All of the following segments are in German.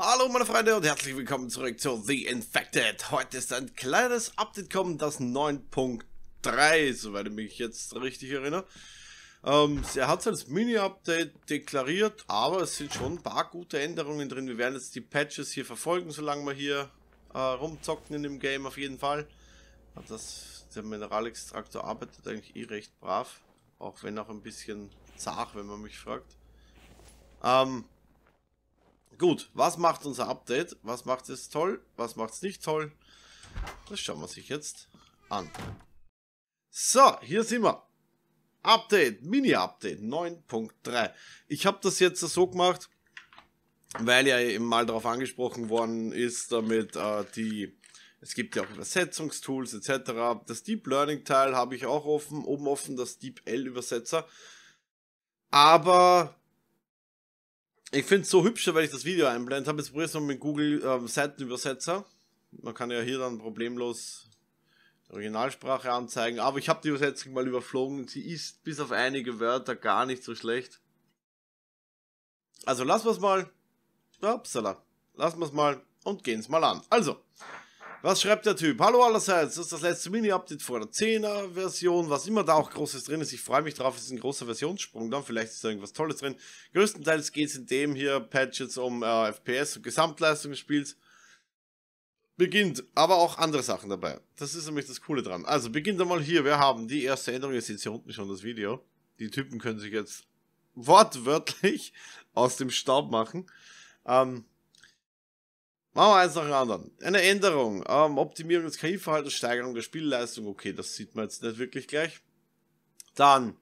Hallo meine Freunde und herzlich willkommen zurück zu The Infected. Heute ist ein kleines Update kommen, das 9.3, soweit ich mich jetzt richtig erinnere. Ähm, er hat es als Mini-Update deklariert, aber es sind schon ein paar gute Änderungen drin. Wir werden jetzt die Patches hier verfolgen, solange wir hier äh, rumzocken in dem Game auf jeden Fall. Das, der Mineralextraktor arbeitet eigentlich eh recht brav, auch wenn auch ein bisschen zart, wenn man mich fragt. Ähm, Gut, was macht unser Update? Was macht es toll? Was macht es nicht toll? Das schauen wir sich jetzt an. So, hier sind wir. Update, Mini-Update 9.3. Ich habe das jetzt so gemacht, weil ja eben mal darauf angesprochen worden ist, damit äh, die, es gibt ja auch Übersetzungstools etc. Das Deep Learning Teil habe ich auch offen, oben offen, das Deep L Übersetzer. Aber ich finde es so hübscher, weil ich das Video einblendet habe. Jetzt probiere ich es mal mit Google ähm, Seitenübersetzer. Man kann ja hier dann problemlos Originalsprache anzeigen. Aber ich habe die Übersetzung mal überflogen. Sie ist bis auf einige Wörter gar nicht so schlecht. Also lassen wir es mal. Upsala. Lassen wir es mal und gehen es mal an. Also, was schreibt der Typ? Hallo allerseits, das ist das letzte Mini-Update vor der 10er-Version, was immer da auch Großes drin ist. Ich freue mich drauf, es ist ein großer Versionssprung dann, vielleicht ist da irgendwas Tolles drin. Größtenteils geht es in dem hier Patches um äh, FPS und Gesamtleistung des Spiels. Beginnt, aber auch andere Sachen dabei. Das ist nämlich das Coole dran. Also beginnt einmal hier, wir haben die erste Änderung, ihr seht hier unten schon das Video. Die Typen können sich jetzt wortwörtlich aus dem Staub machen. Ähm, Machen wir eins nach dem anderen. Eine Änderung. Ähm, Optimierung des KI-Verhaltens, Steigerung der Spielleistung. Okay, das sieht man jetzt nicht wirklich gleich. Dann.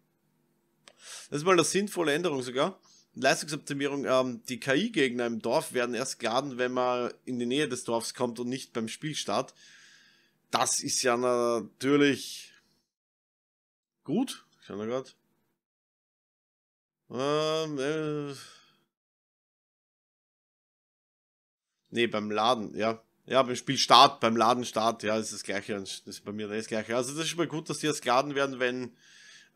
Das ist mal eine sinnvolle Änderung sogar. Leistungsoptimierung, ähm, die KI-Gegner im Dorf werden erst geladen, wenn man in die Nähe des Dorfs kommt und nicht beim Spielstart. Das ist ja natürlich gut. Ich habe gerade. Ähm, äh Ne, beim Laden, ja. Ja, beim Spiel Start, beim Laden Start, ja, ist das gleiche. Das ist bei mir das gleiche. Also das ist schon mal gut, dass die erst geladen werden, wenn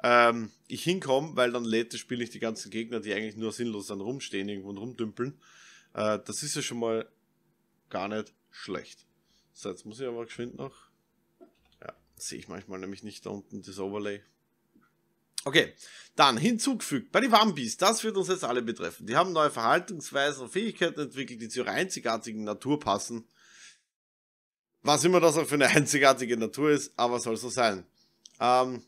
ähm, ich hinkomme, weil dann lädt das Spiel nicht die ganzen Gegner, die eigentlich nur sinnlos dann rumstehen irgendwo rumdümpeln. Äh, das ist ja schon mal gar nicht schlecht. So, jetzt muss ich aber geschwind noch. Ja, sehe ich manchmal nämlich nicht da unten das Overlay. Okay, dann hinzugefügt bei den Wampis, das wird uns jetzt alle betreffen. Die haben neue Verhaltensweisen und Fähigkeiten entwickelt, die zu ihrer einzigartigen Natur passen. Was immer das auch für eine einzigartige Natur ist, aber soll so sein. Ähm,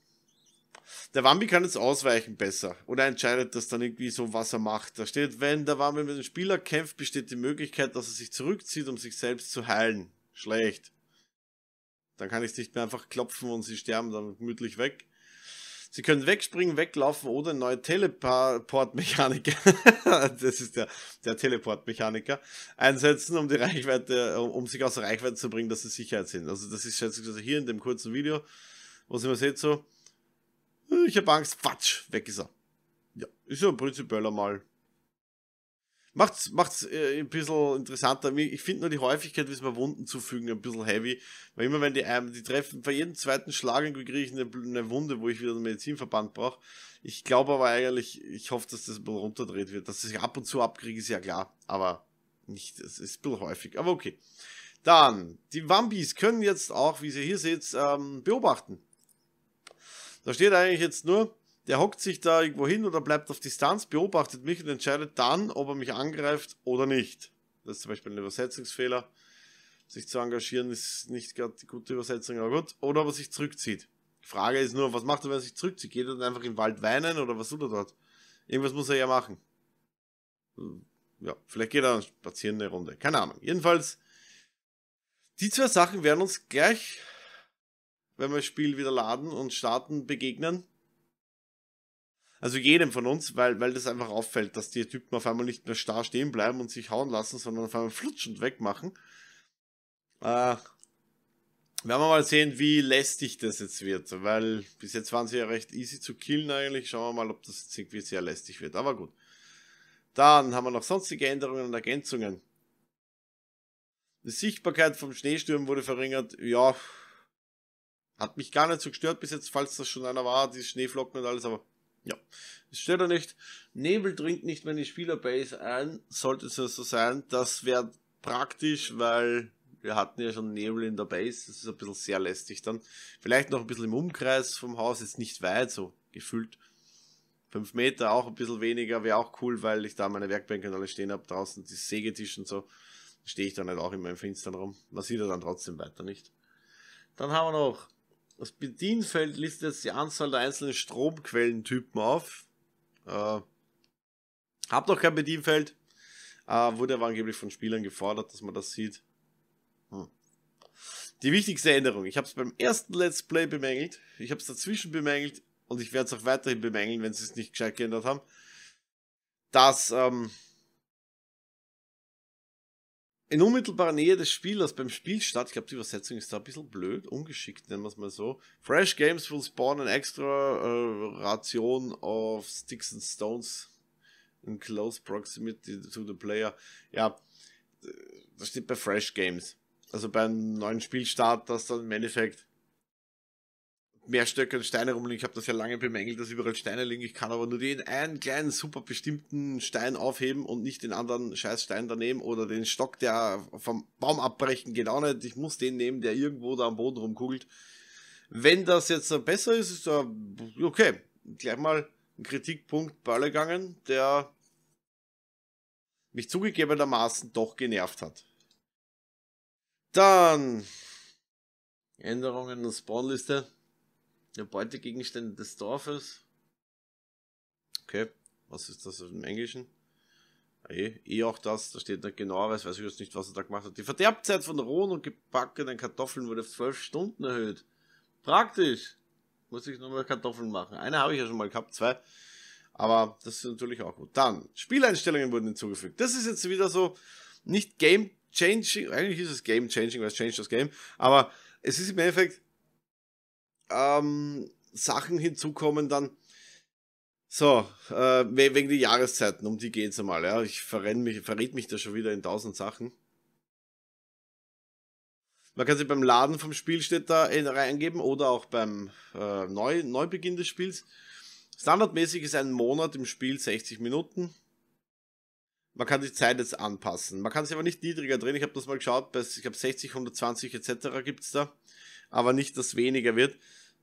der Wambi kann jetzt ausweichen besser oder entscheidet das dann irgendwie so, was er macht. Da steht, wenn der Wambi mit dem Spieler kämpft, besteht die Möglichkeit, dass er sich zurückzieht, um sich selbst zu heilen. Schlecht. Dann kann ich nicht mehr einfach klopfen und sie sterben dann gemütlich weg. Sie können wegspringen, weglaufen oder neue Teleport-Mechaniker, das ist der, der Teleport-Mechaniker, einsetzen, um die Reichweite, um, um, sich aus der Reichweite zu bringen, dass sie Sicherheit sind. Also das ist schätzungsweise hier in dem kurzen Video, wo sie mal seht so, ich habe Angst, Quatsch, weg ist er. Ja, ist ja prinzipiell einmal Macht's, macht's äh, ein bisschen interessanter. Ich finde nur die Häufigkeit, wie es mir Wunden zufügen, ein bisschen heavy. Weil immer wenn die einem, die treffen, bei jedem zweiten Schlag irgendwie kriege ich eine, eine, Wunde, wo ich wieder einen Medizinverband brauche. Ich glaube aber eigentlich, ich hoffe, dass das ein bisschen runterdreht wird. Dass ich ab und zu abkriege, ist ja klar. Aber nicht, es ist ein bisschen häufig. Aber okay. Dann, die Wambis können jetzt auch, wie ihr hier seht, ähm, beobachten. Da steht eigentlich jetzt nur, der hockt sich da irgendwo hin oder bleibt auf Distanz, beobachtet mich und entscheidet dann, ob er mich angreift oder nicht. Das ist zum Beispiel ein Übersetzungsfehler. Sich zu engagieren ist nicht gerade die gute Übersetzung, aber gut. Oder ob er sich zurückzieht. Die Frage ist nur, was macht er, wenn er sich zurückzieht? Geht er dann einfach im Wald weinen oder was tut er dort? Irgendwas muss er ja machen. Hm, ja, vielleicht geht er dann spazieren eine Runde. Keine Ahnung. Jedenfalls, die zwei Sachen werden uns gleich, wenn wir das Spiel wieder laden und starten, begegnen also jedem von uns, weil, weil das einfach auffällt, dass die Typen auf einmal nicht mehr starr stehen bleiben und sich hauen lassen, sondern auf einmal flutschend wegmachen. Äh, werden wir mal sehen, wie lästig das jetzt wird, weil bis jetzt waren sie ja recht easy zu killen eigentlich. Schauen wir mal, ob das jetzt irgendwie sehr lästig wird, aber gut. Dann haben wir noch sonstige Änderungen und Ergänzungen. Die Sichtbarkeit vom Schneesturm wurde verringert. Ja, hat mich gar nicht so gestört bis jetzt, falls das schon einer war, die Schneeflocken und alles, aber ja, es steht da nicht. Nebel dringt nicht meine Spielerbase ein, sollte es ja so sein. Das wäre praktisch, weil wir hatten ja schon Nebel in der Base, das ist ein bisschen sehr lästig dann. Vielleicht noch ein bisschen im Umkreis vom Haus, jetzt nicht weit, so gefühlt. 5 Meter, auch ein bisschen weniger, wäre auch cool, weil ich da meine Werkbänke und alle stehen habe, draußen die Sägetisch und so. Stehe ich dann halt auch in meinem Finstern rum. Man sieht ja dann trotzdem weiter nicht. Dann haben wir noch das Bedienfeld listet jetzt die Anzahl der einzelnen Stromquellentypen auf. Äh, hab doch kein Bedienfeld. Äh, wurde aber angeblich von Spielern gefordert, dass man das sieht. Hm. Die wichtigste Änderung. Ich habe es beim ersten Let's Play bemängelt. Ich habe es dazwischen bemängelt. Und ich werde es auch weiterhin bemängeln, wenn sie es nicht gescheit geändert haben. Dass ähm, in unmittelbarer Nähe des Spielers beim Spielstart, ich glaube, die Übersetzung ist da ein bisschen blöd, ungeschickt, nennen wir es mal so. Fresh Games will spawn an extra äh, Ration of Sticks and Stones in close proximity to the player. Ja, das steht bei Fresh Games. Also beim neuen Spielstart, das dann im Endeffekt mehr Stöcke und Steine rumliegen. Ich habe das ja lange bemängelt, dass überall Steine liegen. Ich kann aber nur den einen kleinen, super bestimmten Stein aufheben und nicht den anderen Scheißstein daneben oder den Stock, der vom Baum abbrechen genau nicht. Ich muss den nehmen, der irgendwo da am Boden rumkugelt. Wenn das jetzt besser ist, ist da äh, okay. Gleich mal ein Kritikpunkt Bölle gegangen, der mich zugegebenermaßen doch genervt hat. Dann Änderungen der Spawnliste. Der Beutegegenstände des Dorfes. Okay, was ist das im Englischen? Ah, eh, eh auch das, da steht nicht genau, weiß, weiß ich jetzt nicht, was er da gemacht hat. Die Verderbzeit von rohen und gebackenen Kartoffeln wurde auf zwölf Stunden erhöht. Praktisch. Muss ich nochmal Kartoffeln machen. Eine habe ich ja schon mal gehabt, zwei. Aber das ist natürlich auch gut. Dann, Spieleinstellungen wurden hinzugefügt. Das ist jetzt wieder so nicht Game Changing. Eigentlich ist es Game Changing, weil es change das Game. Aber es ist im Endeffekt ähm, Sachen hinzukommen dann. So, äh, wegen die Jahreszeiten, um die geht's einmal. Ja. Ich verrenn mich, verrät mich da schon wieder in tausend Sachen. Man kann sie beim Laden vom Spiel steht da reingeben oder auch beim äh, Neu Neubeginn des Spiels. Standardmäßig ist ein Monat im Spiel 60 Minuten. Man kann die Zeit jetzt anpassen. Man kann sie aber nicht niedriger drehen. Ich habe das mal geschaut, bei, ich habe 60, 120 etc. gibt es da. Aber nicht, dass weniger wird.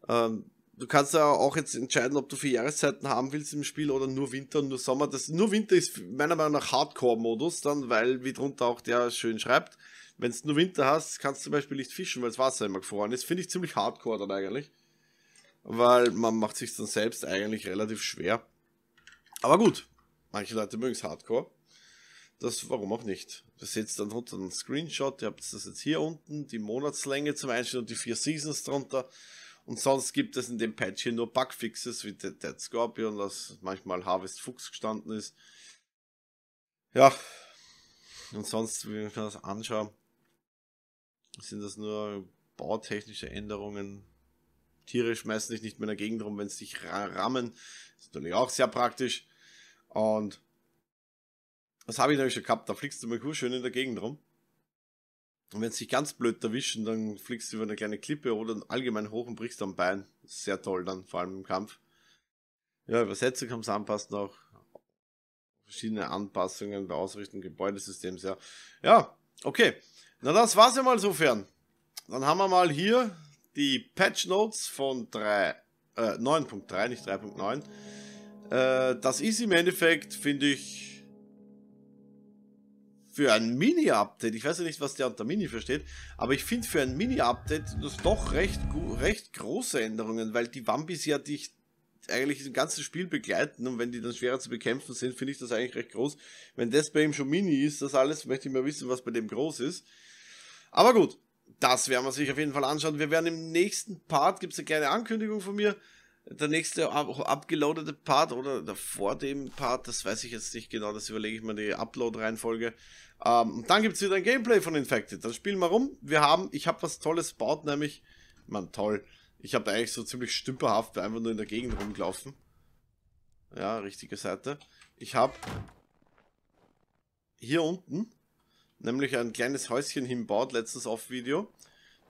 Ähm, du kannst ja auch jetzt entscheiden, ob du vier Jahreszeiten haben willst im Spiel oder nur Winter und nur Sommer. Das, nur Winter ist meiner Meinung nach Hardcore-Modus, dann, weil, wie drunter auch der schön schreibt, wenn es nur Winter hast, kannst du zum Beispiel nicht fischen, weil das Wasser immer gefroren ist. Finde ich ziemlich hardcore dann eigentlich. Weil man macht sich dann selbst eigentlich relativ schwer. Aber gut, manche Leute mögen es hardcore. Das, warum auch nicht? Das jetzt dann unter einen Screenshot, ihr habt das jetzt hier unten, die Monatslänge zum Einstellen und die vier Seasons drunter. Und sonst gibt es in dem Patch hier nur Bugfixes wie der Dead Scorpion, das manchmal Harvest Fuchs gestanden ist. Ja, und sonst, wenn ich mir das anschaue, sind das nur bautechnische Änderungen. Tiere schmeißen dich nicht mehr in der Gegend rum, wenn sie dich rammen. Das ist natürlich auch sehr praktisch. Und das habe ich nämlich schon gehabt. Da fliegst du mal schön in der Gegend rum. Und wenn sie dich ganz blöd erwischen, dann fliegst du über eine kleine Klippe oder allgemein hoch und brichst am Bein. Sehr toll dann, vor allem im Kampf. Ja, Übersetzung haben sie anpassen auch. Verschiedene Anpassungen bei Ausrichten Gebäudesystems, ja. Ja, okay. Na, das war's ja mal sofern. Dann haben wir mal hier die Patch Notes von 3, äh, 9.3, nicht 3.9. Äh, das ist im Endeffekt, finde ich, für ein Mini-Update, ich weiß ja nicht, was der unter Mini versteht, aber ich finde für ein Mini-Update das doch recht, recht große Änderungen, weil die Wambis ja dich eigentlich im ganzen Spiel begleiten und wenn die dann schwerer zu bekämpfen sind, finde ich das eigentlich recht groß. Wenn das bei ihm schon Mini ist, das alles, möchte ich mal wissen, was bei dem groß ist. Aber gut, das werden wir sich auf jeden Fall anschauen. Wir werden im nächsten Part, gibt es eine kleine Ankündigung von mir, der nächste abgeloadete Part oder vor dem Part, das weiß ich jetzt nicht genau, das überlege ich mir die Upload-Reihenfolge. Ähm, dann gibt es wieder ein Gameplay von Infected. Dann spielen wir rum. Wir haben, ich habe was Tolles gebaut, nämlich, man toll. Ich habe eigentlich so ziemlich stümperhaft einfach nur in der Gegend rumgelaufen. Ja, richtige Seite. Ich habe hier unten nämlich ein kleines Häuschen hinbaut, letztens auf Video.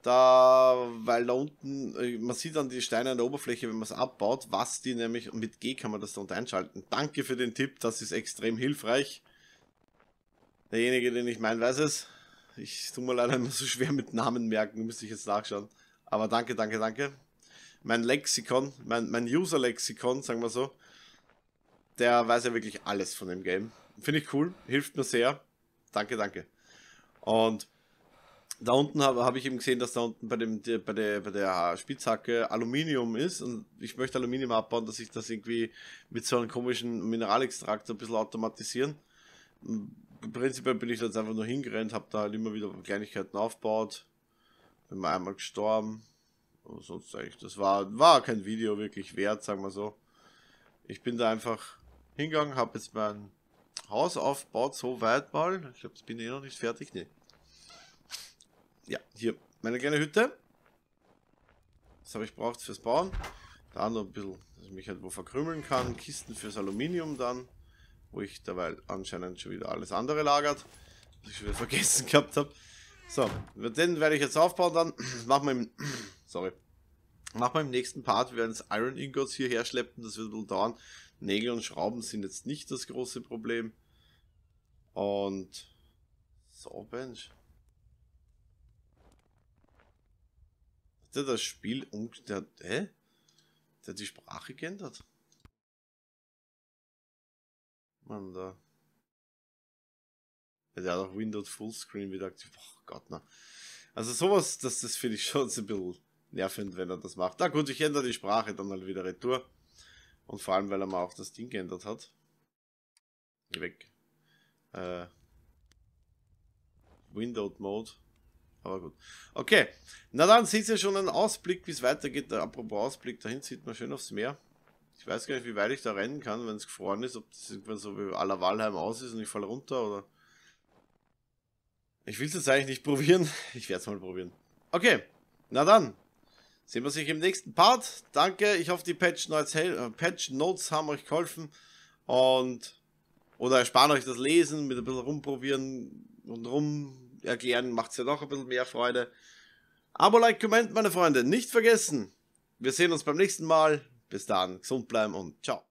Da, weil da unten, äh, man sieht dann die Steine an der Oberfläche, wenn man es abbaut, was die nämlich, und mit G kann man das dann einschalten. Danke für den Tipp, das ist extrem hilfreich. Derjenige, den ich meine, weiß es. Ich tue mir leider immer so schwer mit Namen merken, müsste ich jetzt nachschauen. Aber danke, danke, danke. Mein Lexikon, mein, mein User-Lexikon, sagen wir so, der weiß ja wirklich alles von dem Game. Finde ich cool, hilft mir sehr. Danke, danke. Und da unten habe hab ich eben gesehen, dass da unten bei, dem, die, bei, der, bei der Spitzhacke Aluminium ist und ich möchte Aluminium abbauen, dass ich das irgendwie mit so einem komischen Mineralextrakt ein bisschen automatisieren. Prinzipiell bin ich jetzt einfach nur hingerannt, habe da halt immer wieder Kleinigkeiten aufgebaut. Bin mal einmal gestorben. Aber sonst eigentlich, das war, war kein Video wirklich wert, sagen wir so. Ich bin da einfach hingegangen, habe jetzt mein Haus aufgebaut, so weit mal. Ich glaube, das bin ich eh noch nicht fertig. Nee. Ja, hier. Meine kleine Hütte. Das habe ich braucht fürs Bauen. Da noch ein bisschen, dass ich mich halt wo verkrümmeln kann. Kisten fürs Aluminium dann. Wo ich dabei anscheinend schon wieder alles andere lagert. Was ich schon wieder vergessen gehabt habe. So, den werde ich jetzt aufbauen. Dann machen wir im... Sorry. Machen wir im nächsten Part. Wir werden das Iron Ingots hierher schleppen. Das wird wohl dauern. Nägel und Schrauben sind jetzt nicht das große Problem. Und... So, Mensch. Hat er das Spiel um... Der, hä? Der hat die Sprache geändert. Mann, da. Der hat auch Windows Fullscreen wieder aktiv. Oh Gott, na. Also sowas, das, das finde ich schon ein bisschen nervend, wenn er das macht. Na gut, ich ändere die Sprache dann halt wieder retour. Und vor allem, weil er mal auch das Ding geändert hat. Weg. Äh, Windowed Mode. Aber gut. Okay, na dann seht ihr schon einen Ausblick, wie es weitergeht. Apropos Ausblick, dahin sieht man schön aufs Meer. Ich weiß gar nicht, wie weit ich da rennen kann, wenn es gefroren ist, ob das irgendwann so wie aller Walheim aus ist und ich falle runter oder... Ich will es jetzt eigentlich nicht probieren. Ich werde es mal probieren. Okay, na dann. Sehen wir sich im nächsten Part. Danke, ich hoffe, die Patch Notes, äh, Patch Notes haben euch geholfen. Und... Oder ersparen euch das Lesen mit ein bisschen rumprobieren und rum erklären, macht es ja noch ein bisschen mehr Freude. Abo, Like, Comment, meine Freunde, nicht vergessen. Wir sehen uns beim nächsten Mal. Bis dann, gesund bleiben und ciao.